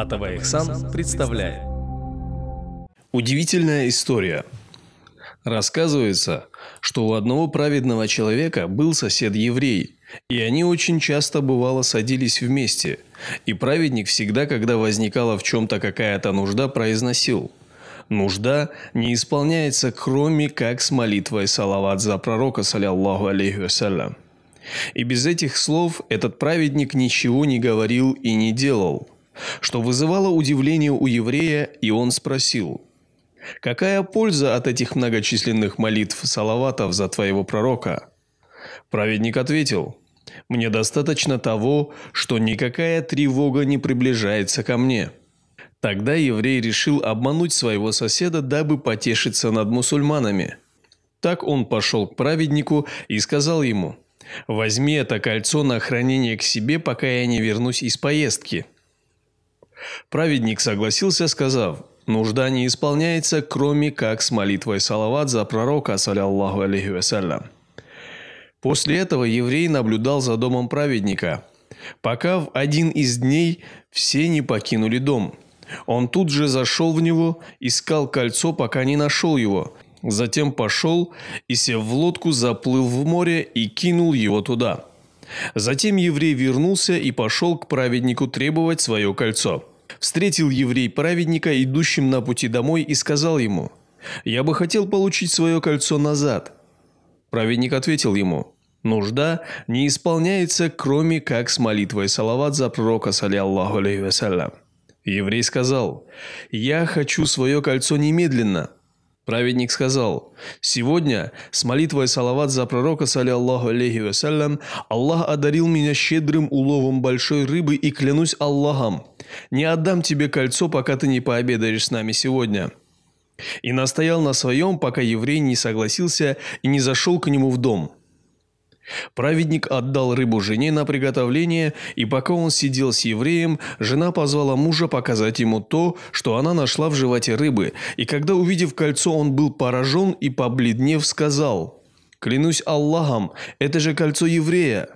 АТВ «Ихсан» представляет. Удивительная история. Рассказывается, что у одного праведного человека был сосед-еврей, и они очень часто, бывало, садились вместе, и праведник всегда, когда возникала в чем-то какая-то нужда, произносил «Нужда не исполняется, кроме как с молитвой салават за пророка, саляллаху алейхи вассалям». И без этих слов этот праведник ничего не говорил и не делал – что вызывало удивление у еврея, и он спросил, «Какая польза от этих многочисленных молитв салаватов за твоего пророка?» Праведник ответил, «Мне достаточно того, что никакая тревога не приближается ко мне». Тогда еврей решил обмануть своего соседа, дабы потешиться над мусульманами. Так он пошел к праведнику и сказал ему, «Возьми это кольцо на хранение к себе, пока я не вернусь из поездки». Праведник согласился, сказав, «Нужда не исполняется, кроме как с молитвой салават за пророка, саляллаху алейхи вассалям». После этого еврей наблюдал за домом праведника, пока в один из дней все не покинули дом. Он тут же зашел в него, искал кольцо, пока не нашел его. Затем пошел и, сев в лодку, заплыл в море и кинул его туда – Затем еврей вернулся и пошел к праведнику требовать свое кольцо. Встретил еврей праведника, идущим на пути домой, и сказал ему, «Я бы хотел получить свое кольцо назад». Праведник ответил ему, «Нужда не исполняется, кроме как с молитвой салават за пророка, саллиллаху алейхи вассалям». Еврей сказал, «Я хочу свое кольцо немедленно». Праведник сказал, «Сегодня с молитвой салават за пророка, Аллаху алейхи вассалям, Аллах одарил меня щедрым уловом большой рыбы и клянусь Аллахом, не отдам тебе кольцо, пока ты не пообедаешь с нами сегодня». И настоял на своем, пока еврей не согласился и не зашел к нему в дом. Праведник отдал рыбу жене на приготовление, и пока он сидел с евреем, жена позвала мужа показать ему то, что она нашла в животе рыбы, и когда, увидев кольцо, он был поражен и, побледнев, сказал «Клянусь Аллахом, это же кольцо еврея!»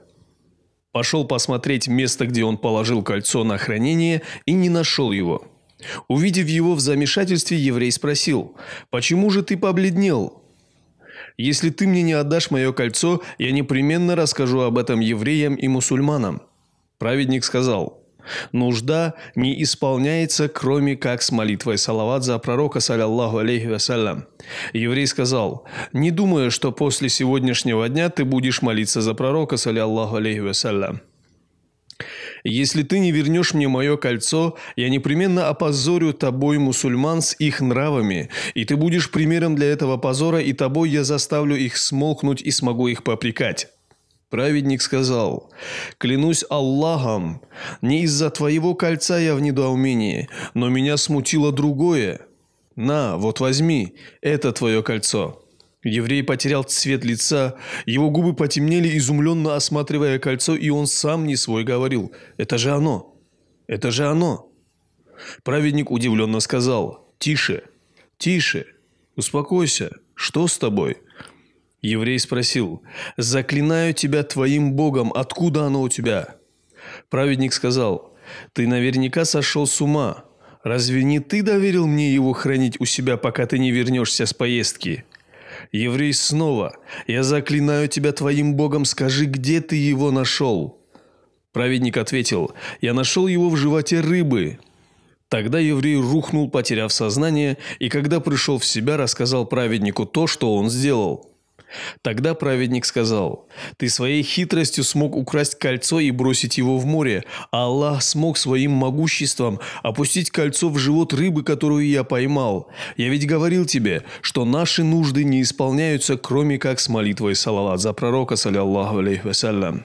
Пошел посмотреть место, где он положил кольцо на хранение, и не нашел его. Увидев его в замешательстве, еврей спросил «Почему же ты побледнел?» Если ты мне не отдашь мое кольцо, я непременно расскажу об этом евреям и мусульманам». Праведник сказал, «Нужда не исполняется, кроме как с молитвой салават за пророка, саляллаху алейхи вассалям». Еврей сказал, «Не думаю, что после сегодняшнего дня ты будешь молиться за пророка, саляллаху алейхи вассалям». Если ты не вернешь мне мое кольцо, я непременно опозорю тобой мусульман с их нравами, и ты будешь примером для этого позора, и тобой я заставлю их смолкнуть и смогу их попрекать». Праведник сказал, «Клянусь Аллахом, не из-за твоего кольца я в недоумении, но меня смутило другое. На, вот возьми, это твое кольцо». Еврей потерял цвет лица, его губы потемнели, изумленно осматривая кольцо, и он сам не свой говорил. «Это же оно! Это же оно!» Праведник удивленно сказал. «Тише! Тише! Успокойся! Что с тобой?» Еврей спросил. «Заклинаю тебя твоим Богом! Откуда оно у тебя?» Праведник сказал. «Ты наверняка сошел с ума. Разве не ты доверил мне его хранить у себя, пока ты не вернешься с поездки?» Еврей снова. Я заклинаю тебя твоим богом, скажи, где ты его нашел?» Праведник ответил, «Я нашел его в животе рыбы». Тогда еврей рухнул, потеряв сознание, и когда пришел в себя, рассказал праведнику то, что он сделал. Тогда праведник сказал, «Ты своей хитростью смог украсть кольцо и бросить его в море. а Аллах смог своим могуществом опустить кольцо в живот рыбы, которую я поймал. Я ведь говорил тебе, что наши нужды не исполняются, кроме как с молитвой салалат за пророка, саллиллаху алейхи вассалям».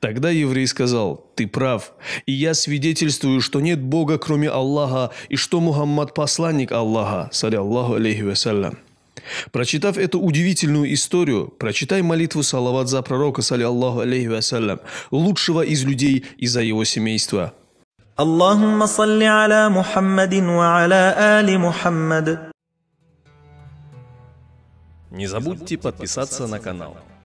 Тогда еврей сказал, «Ты прав, и я свидетельствую, что нет Бога, кроме Аллаха, и что Мухаммад – посланник Аллаха, саллиллаху алейхи вассалям». Прочитав эту удивительную историю, прочитай молитву салават за пророка, саллиллаху алейхи вассалям, лучшего из людей и за его семейства. اللهم صل على محمد وعلى آل محمد Не забудьте подписаться на канал.